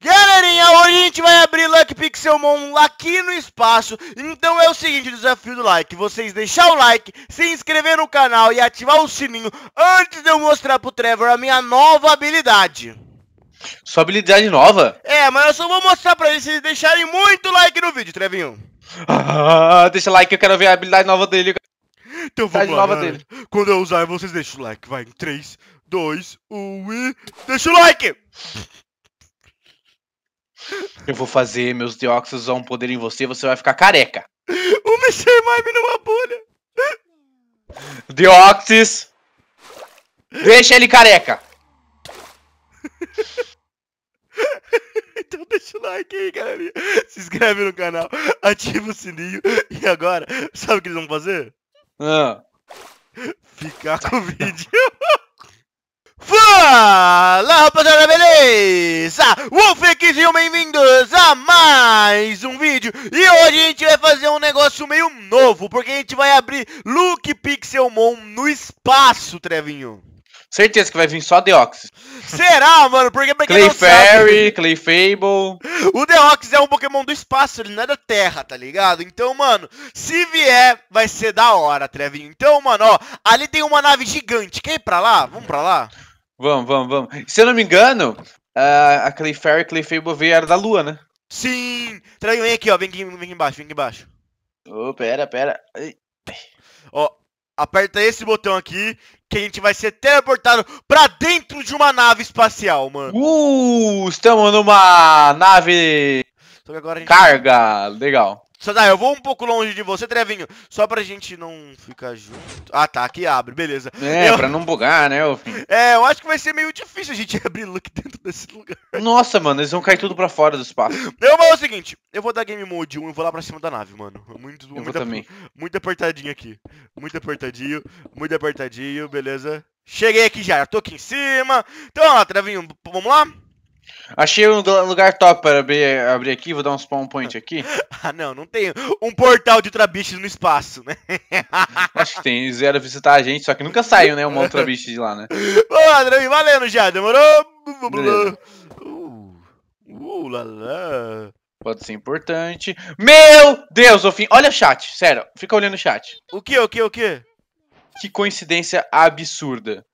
Galerinha, hoje a gente vai abrir Lucky Pixelmon aqui no espaço Então é o seguinte, o desafio do like Vocês deixar o like, se inscrever no canal e ativar o sininho Antes de eu mostrar pro Trevor a minha nova habilidade Sua habilidade nova? É, mas eu só vou mostrar pra eles se eles deixarem muito like no vídeo, Trevinho ah, Deixa like, eu quero ver a habilidade nova dele Então vamos lá, nova dele. quando eu usar vocês deixam o like Vai, em 3, 2, 1 e... Deixa o like! Eu vou fazer meus dióxidos vão poder em você, você vai ficar careca. O Mr. Mime numa bolha. Dióxis. Deixa ele careca. então deixa o like aí, galerinha. Se inscreve no canal, ativa o sininho. E agora, sabe o que eles vão fazer? Ah. Ficar com o vídeo. Fala rapaziada, beleza? Wolfek, sejam bem-vindos a mais um vídeo E hoje a gente vai fazer um negócio meio novo Porque a gente vai abrir Luke Pixelmon no espaço, Trevinho Certeza que vai vir só Deoxys. Será, mano? Porque pra quem Clay não Fairy, sabe, Clay Fable. O Deoxys é um Pokémon do espaço, ele não é da Terra, tá ligado? Então, mano, se vier, vai ser da hora, Trevinho. Então, mano, ó, ali tem uma nave gigante. Quer ir pra lá? Vamos pra lá? Vamos, vamos, vamos. Se eu não me engano, a Clefairy e Clayfair Bovee da Lua, né? Sim! Traga vem aqui, ó. Vem aqui, vem aqui embaixo, vem aqui embaixo. Ô, oh, pera, pera. Ai. Ó, aperta esse botão aqui que a gente vai ser teleportado pra dentro de uma nave espacial, mano. Uh, estamos numa nave. Carga, legal. Sadai, eu vou um pouco longe de você, Trevinho, só pra gente não ficar junto. Ah, tá, aqui abre, beleza. É, eu... pra não bugar, né, Elfim? É, eu acho que vai ser meio difícil a gente abrir look dentro desse lugar. Nossa, mano, eles vão cair tudo pra fora do espaço. Eu vou fazer o seguinte, eu vou dar Game Mode 1 e vou lá pra cima da nave, mano. Muito, eu muito, vou também. muito apertadinho aqui. Muito apertadinho, muito apertadinho, beleza? Cheguei aqui já, tô aqui em cima. Então, ó, Trevinho, vamos lá? Achei um lugar top para abrir, abrir aqui, vou dar um spawn point aqui. ah, não, não tem um portal de Ultrabichos no espaço, né? Acho que tem, eles vieram visitar a gente, só que nunca saiu, né, uma Ultrabichos de lá, né? Ô, André, valendo já, demorou? Beleza. Uh, uh, lá, lá. Pode ser importante. Meu Deus, o fim. Olha o chat, sério, fica olhando o chat. O que, o que, o que? Que coincidência absurda.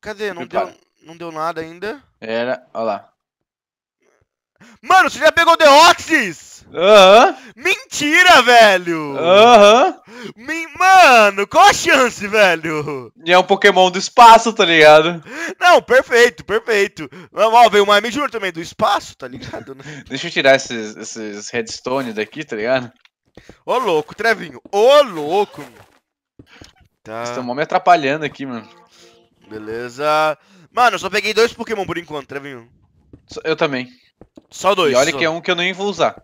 Cadê? Não, deu, não deu nada ainda. Era, olha lá. Mano, você já pegou The Oxys? Aham. Uhum. Mentira, velho! Aham. Uhum. Mano, qual a chance, velho? E é um Pokémon do espaço, tá ligado? Não, perfeito, perfeito. Ó, veio uma Jr. também do espaço, tá ligado? Né? Deixa eu tirar esses, esses redstone daqui, tá ligado? Ô louco, Trevinho, ô louco! Tá. Vocês estão me atrapalhando aqui, mano. Beleza. Mano, eu só peguei dois Pokémon por enquanto, Trevinho. Eu também. Só dois. E olha só. que é um que eu nem vou usar.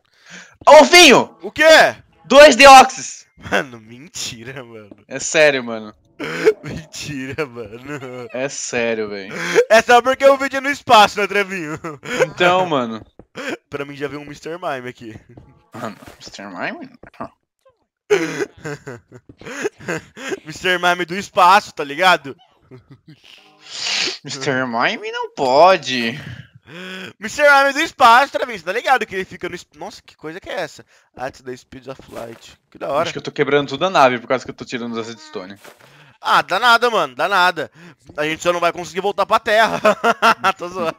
Ovinho? O quê? Dois Deoxys! Mano, mentira, mano. É sério, mano. Mentira, mano. É sério, velho. É só porque eu vídeo no espaço, né, Trevinho? Então, mano. pra mim já veio um Mr. Mime aqui. Mano, Mr. Mime? Mr. Mime do espaço, tá ligado? Mr. Mime não pode. Mr. Homem do Espaço, Travis, tá ligado que ele fica no... Nossa, que coisa que é essa? Antes da Speed of Light, que da hora. Acho que eu tô quebrando tudo a nave por causa que eu tô tirando os redstone. Ah, dá nada, mano, dá nada. A gente só não vai conseguir voltar pra Terra. tô zoando.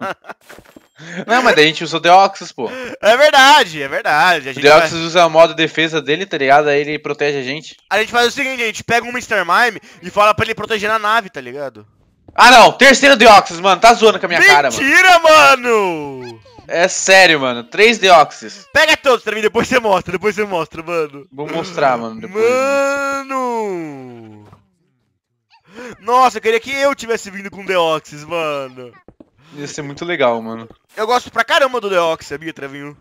Não, mas daí a gente usa o Deoxys, pô. É verdade, é verdade. A gente o Deoxys vai... usa a modo defesa dele, tá ligado? Aí ele protege a gente. A gente faz o seguinte, a gente pega um Mr. Mime e fala pra ele proteger na nave, tá ligado? Ah, não. Terceiro Deoxys, mano. Tá zoando com a minha Mentira, cara, mano. Mentira, mano! É sério, mano. Três Deoxys. Pega todos pra mim, depois você mostra, depois você mostra, mano. Vou mostrar, mano. Depois. Mano! Nossa, eu queria que eu tivesse vindo com Deoxys, mano. Ia ser muito legal, mano. Eu gosto pra caramba do Deoxys, sabia, Trevinho?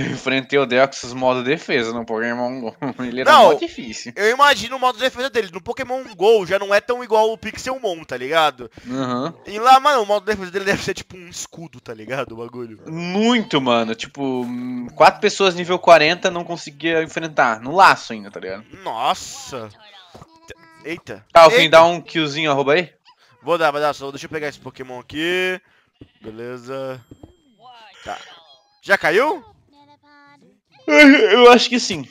Enfrentei o Deoxys modo defesa no Pokémon GO. Ele era não, muito difícil. Eu imagino o modo defesa dele. No Pokémon GO já não é tão igual o Pixelmon, tá ligado? Uhum. E lá, mano, o modo defesa dele deve ser tipo um escudo, tá ligado? O bagulho. Muito, mano. Tipo, hum, quatro pessoas nível 40 não conseguia enfrentar. No laço ainda, tá ligado? Nossa. Eita. Tá, alguém dá um killzinho, arroba aí? Vou dar, vou dar. Só deixa eu pegar esse Pokémon aqui. Beleza. Tá. Já caiu? Eu acho que sim.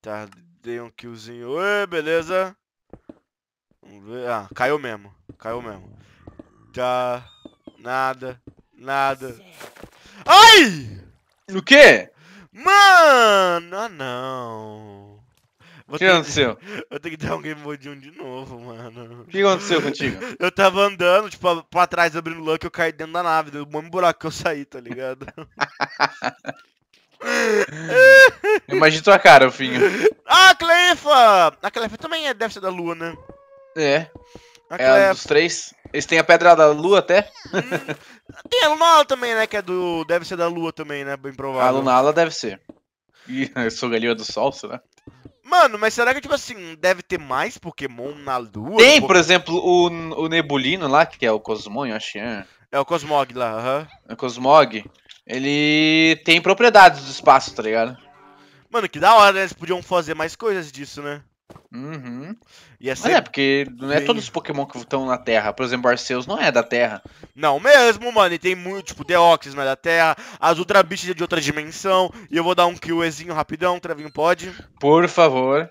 Tá, dei um killzinho. Ê, beleza. Vamos ver. Ah, caiu mesmo. Caiu mesmo. Tá. Nada. Nada. Ai! O quê? Mano! Ah, não. o que aconteceu? Eu tenho que dar um Game Boy de um de novo, mano. O que aconteceu contigo? Eu tava andando, tipo, pra trás abrindo o luck, eu caí dentro da nave, do mesmo buraco que eu saí, tá ligado? Imagina tua cara, Finho. Ah, Clefa! A Clefa também é, deve ser da lua, né? É. A é Clefa. dos três. Eles têm a Pedra da Lua até? Hum, tem a Lunala também, né? Que é do. Deve ser da Lua também, né? Bem provável. A Lunala deve ser. E a Sogalia do Sol, será? Mano, mas será que, tipo assim, deve ter mais Pokémon na Lua? Tem, tipo por exemplo, o, o Nebulino lá, que é o Cosmon, eu acho. É, é o Cosmog lá, aham. Uhum. É o Cosmog. Ele tem propriedades do espaço, tá ligado? Mano, que da hora, né? Eles podiam fazer mais coisas disso, né? Uhum. E é Mas é, porque não é todos os Pokémon que estão na Terra. Por exemplo, Arceus não é da Terra. Não mesmo, mano. E tem muito, tipo, Deoxys não é da Terra. As Ultra Beasts é de outra dimensão. E eu vou dar um Killzinho rapidão. Trevinho pode? Por favor.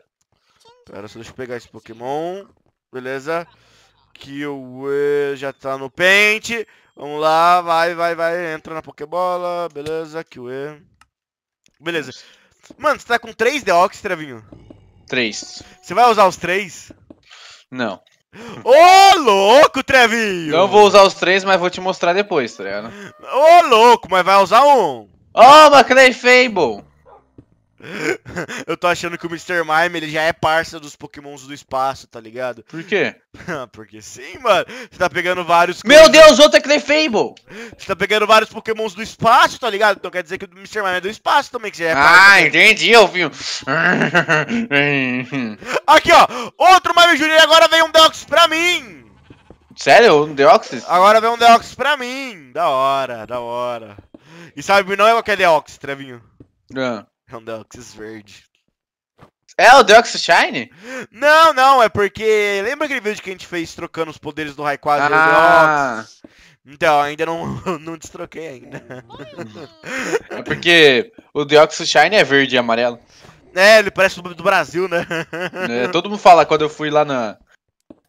Pera, só deixa eu pegar esse Pokémon. Beleza. Kill já tá no pente. Vamos lá, vai, vai, vai. Entra na Pokébola. Beleza, Kill. Beleza. Mano, você tá com 3 Deoxys, Trevinho? Três. Você vai usar os três? Não. Ô, louco, Trevinho! Não vou usar os três, mas vou te mostrar depois, tá ligado? Ô, louco, mas vai usar um. Ó, oh, uma Fable! Eu tô achando que o Mr. Mime ele já é parça dos pokémons do espaço, tá ligado? Por quê? Porque sim, mano. Você tá pegando vários. Meu Deus, outro é Clefable! Você tá pegando vários pokémons do espaço, tá ligado? Então quer dizer que o Mr. Mime é do espaço também, que você é ah, parça. Ah, entendi, eu vi. Aqui, ó. Outro Mime Jr. agora vem um Deoxys pra mim. Sério? Um Deoxys? Agora vem um Deoxys pra mim. Da hora, da hora. E sabe, não é qualquer Deoxys, Trevinho. É. É um Deoxys verde. É o Deoxys Shine? Não, não, é porque. Lembra aquele vídeo que a gente fez trocando os poderes do Rayquaza ah. e o Deoxys? Então, ainda não, não destroquei ainda. É porque o Deoxys Shine é verde e amarelo. É, ele parece do, do Brasil, né? É, todo mundo fala quando eu fui lá na.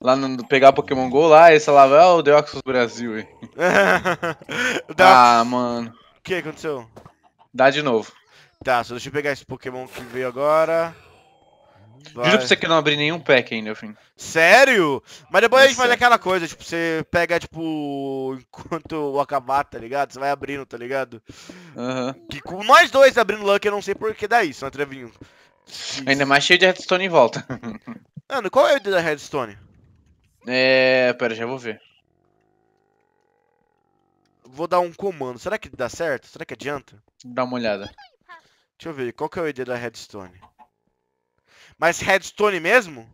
Lá no pegar Pokémon GO lá, esse lá é o Deoxys Brasil, hein? Ah, mano. O que aconteceu? Dá de novo. Tá, só deixa eu pegar esse Pokémon que veio agora. Vai. Juro pra você que eu não abri nenhum pack ainda, fim. Sério? Mas depois é a gente sério. faz aquela coisa, tipo, você pega, tipo, enquanto o acabar, tá ligado? Você vai abrindo, tá ligado? Uhum. Que com nós dois abrindo Luck, eu não sei por que dá isso, né, Trevinho? Ainda mais cheio de redstone em volta. Mano, qual é o da redstone? É. Pera, já vou ver. Vou dar um comando. Será que dá certo? Será que adianta? Dá uma olhada. Deixa eu ver, qual que é o ID da Redstone? Mas Redstone mesmo?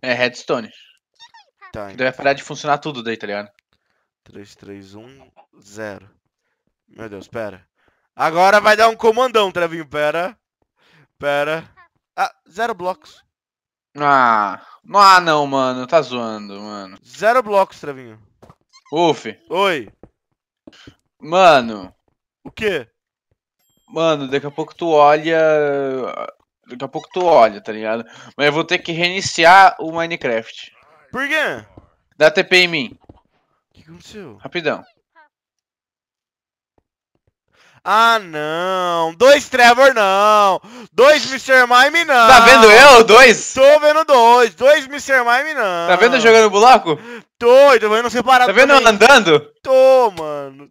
É, Redstone. Tá. Que então. parar de funcionar tudo daí, tá ligado? 3, 3, 1, 0. Meu Deus, pera. Agora vai dar um comandão, Trevinho, pera. Pera. Ah, zero blocos. Ah, ah não, mano, tá zoando, mano. Zero blocos, Trevinho. Uf. Oi. Mano. O quê? Mano, daqui a pouco tu olha. Daqui a pouco tu olha, tá ligado? Mas eu vou ter que reiniciar o Minecraft. Por quê? Dá TP em mim. O que aconteceu? Rapidão. Ah, não. Dois Trevor, não. Dois Mr. Mime, não. Tá vendo eu? Dois? Tô vendo dois. Dois Mr. Mime, não. Tá vendo eu jogando buraco? Tô, tô vendo separado Tá vendo também. eu andando? Tô, mano.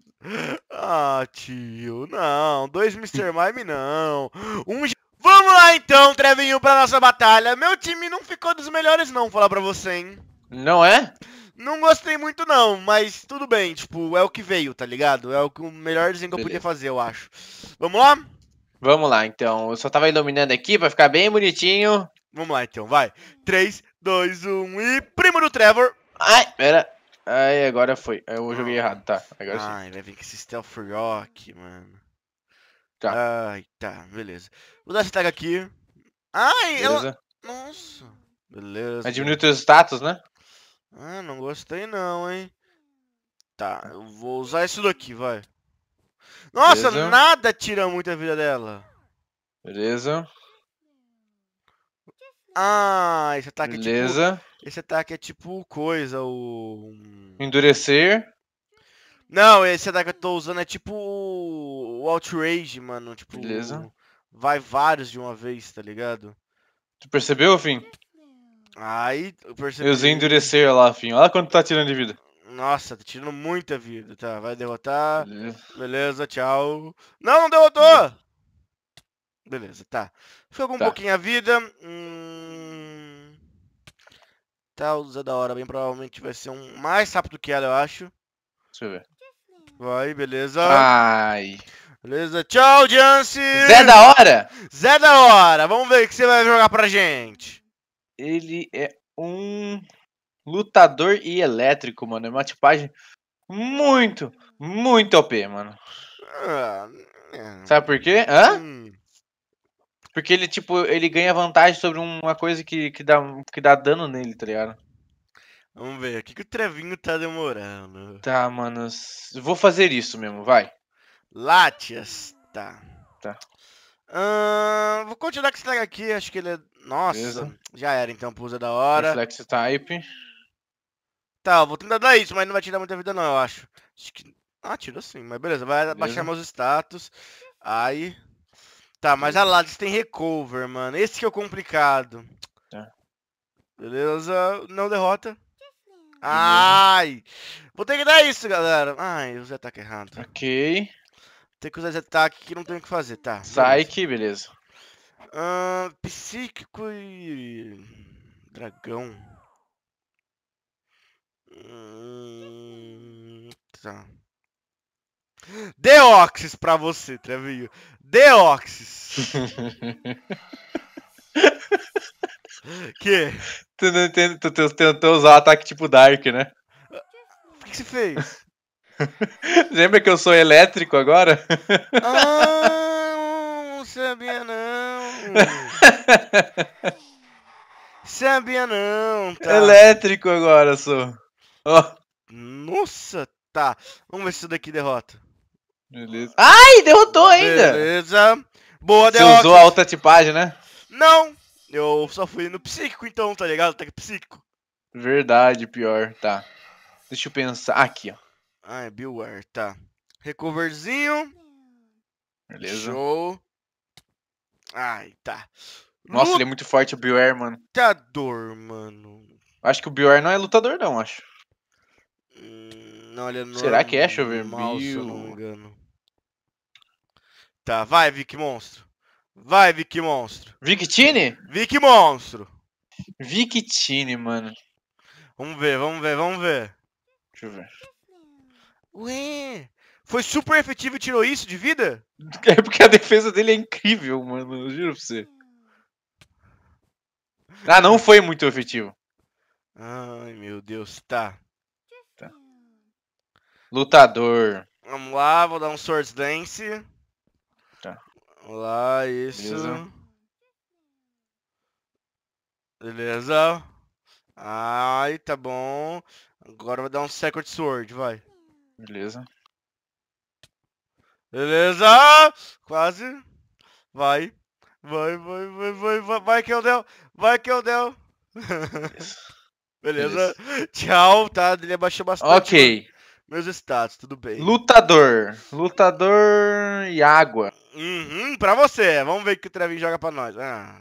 Ah, tio, não. Dois Mr. Mime, não. Um. Vamos lá então, Trevinho, pra nossa batalha. Meu time não ficou dos melhores, não, falar pra você, hein? Não é? Não gostei muito, não, mas tudo bem. Tipo, é o que veio, tá ligado? É o, que, o melhor desenho que eu podia fazer, eu acho. Vamos lá? Vamos lá, então. Eu só tava iluminando aqui pra ficar bem bonitinho. Vamos lá, então, vai. 3, 2, 1 e. Primo do Trevor! Ai, pera. Ai, agora foi. Eu joguei errado, tá. Agora Ai, sim. vai vir com esse Stealth Rock, mano. Tá. Ai, tá, beleza. Vou dar esse tag aqui. Ai, beleza. ela... Nossa. Beleza. Mas o teu status, né? Ah, não gostei não, hein. Tá, eu vou usar isso daqui, vai. Nossa, beleza. nada tira muito a vida dela. Beleza. Ah, esse ataque é tipo Beleza. Tipo, esse ataque é tipo coisa, o. Endurecer. Não, esse ataque que eu tô usando é tipo o Outrage, mano. Tipo, Beleza. Vai vários de uma vez, tá ligado? Tu percebeu, Fim? Aí eu percebi. Eu usei endurecer lá, Fim. Olha quanto tá tirando de vida. Nossa, tá tirando muita vida. Tá, vai derrotar. Beleza, Beleza tchau. Não, não derrotou! Beleza, Beleza tá. Ficou com tá. um pouquinho a vida. Hum... Tá, o Zé da Hora bem provavelmente vai ser um mais rápido que ela, eu acho. Deixa eu ver. Vai, beleza. Ai. Beleza, tchau, Jancy! Zé da Hora? Zé da Hora, vamos ver o que você vai jogar pra gente. Ele é um lutador e elétrico, mano. É uma tipagem muito, muito OP, mano. Ah, é. Sabe por quê? Hã? Hum. Porque ele, tipo, ele ganha vantagem sobre uma coisa que, que, dá, que dá dano nele, tá ligado? Vamos ver, o que, que o Trevinho tá demorando? Tá, mano. Vou fazer isso mesmo, vai. Latias tá. Tá. Uh, vou continuar com esse cara aqui, acho que ele é. Nossa, Beleza. já era então, pousa da hora. Reflex type. Tá, vou tentar dar isso, mas não vai tirar muita vida, não, eu acho. acho que... Ah, tira sim, mas beleza, vai beleza. baixar meus status. Aí. Tá, mas a Lades tem recover, mano. Esse que é o complicado. Tá. Beleza, não derrota. Ai! Vou ter que dar isso, galera. Ai, usei ataque tá errado. Ok. Tem que usar esse ataque que não tem o que fazer, tá. Psyche, beleza. Uh, psíquico e. Dragão. Hum, tá. Deoxys pra você, Trevinho. Deoxys. que? Tu, não entende, tu, tu tentou usar o ataque tipo Dark, né? O que, você fez? Lembra que eu sou elétrico agora? Ah, não sabia não. sabia não, tá? Elétrico agora sou. Oh. Nossa, tá. Vamos ver se isso daqui derrota. Beleza. Ai, derrotou ainda! Beleza. Boa, Você usou a alta tipagem, né? Não, eu só fui no psíquico então, tá ligado? Tá psíquico. Verdade, pior, tá. Deixa eu pensar. Aqui, ó. Ah, é Beware, tá. Recoverzinho. Beleza. Show. Ai, tá. Nossa, Lut... ele é muito forte, o Beware, mano. Lutador, mano. Acho que o Beware não é lutador, não, acho. Hum, não, ele é Será que é, deixa eu ver. Mal, se eu não me engano. Tá, vai, Vic Monstro. Vai, Vic Monstro. Victini? Vic Monstro. Victini, mano. Vamos ver, vamos ver, vamos ver. Deixa eu ver. Ué, foi super efetivo e tirou isso de vida? É porque a defesa dele é incrível, mano. Eu juro pra você. Ah, não foi muito efetivo. Ai, meu Deus, tá. tá. Lutador. Vamos lá, vou dar um Swords Dance. Olá, isso. Beleza? Beleza. Ai, tá bom. Agora vai vou dar um Secret Sword, vai. Beleza. Beleza! Quase. Vai. Vai, vai, vai, vai, vai, vai que eu deu. Vai que eu deu. Beleza. Beleza. Tchau, tá? Ele abaixou bastante. Ok. Meus status, tudo bem. Lutador. Lutador e água. Uhum, pra você. Vamos ver o que o Trevin joga pra nós. Ah,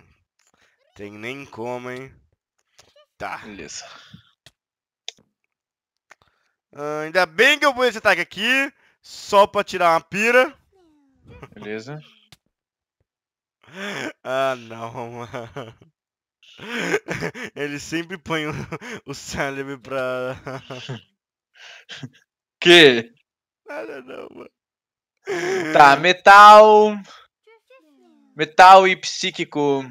tem nem como, hein? Tá. Beleza. Ah, ainda bem que eu vou esse ataque aqui. Só pra tirar uma pira. Beleza. ah, não, mano. Ele sempre põe o, o cérebro pra. que? Nada não, mano. Tá, metal. Metal e psíquico.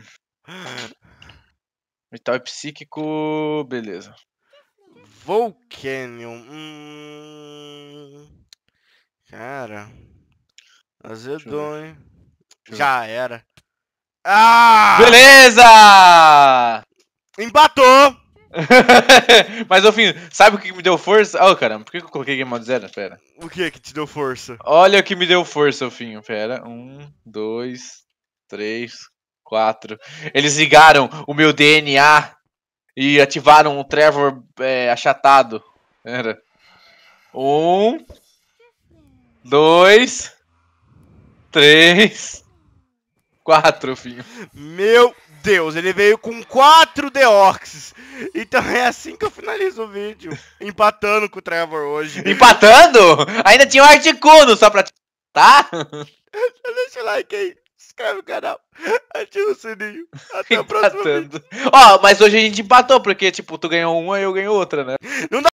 Metal e psíquico. Beleza. Volcânion. Hum... Cara. Azedou, hein? Já era. Ah! Beleza! Empatou! Mas no sabe o que me deu força? Ah, oh, caramba, por que eu coloquei Game Mode Zero? Pera. O que é que te deu força? Olha o que me deu força, Alfinho. Pera. Um, dois, três, quatro. Eles ligaram o meu DNA e ativaram o Trevor é, achatado. pera? Um, dois, três, quatro, filho. Meu Deus, ele veio com quatro The Orcs. Então é assim que eu finalizo o vídeo. Empatando com o Trevor hoje. Empatando? Ainda tinha o um Articuno só pra te. Tá? Deixa o like aí. Inscreve no canal. Ativa o sininho. Até Empatando. o próximo vídeo. Ó, oh, mas hoje a gente empatou, porque, tipo, tu ganhou uma e eu ganhei outra, né? Não dá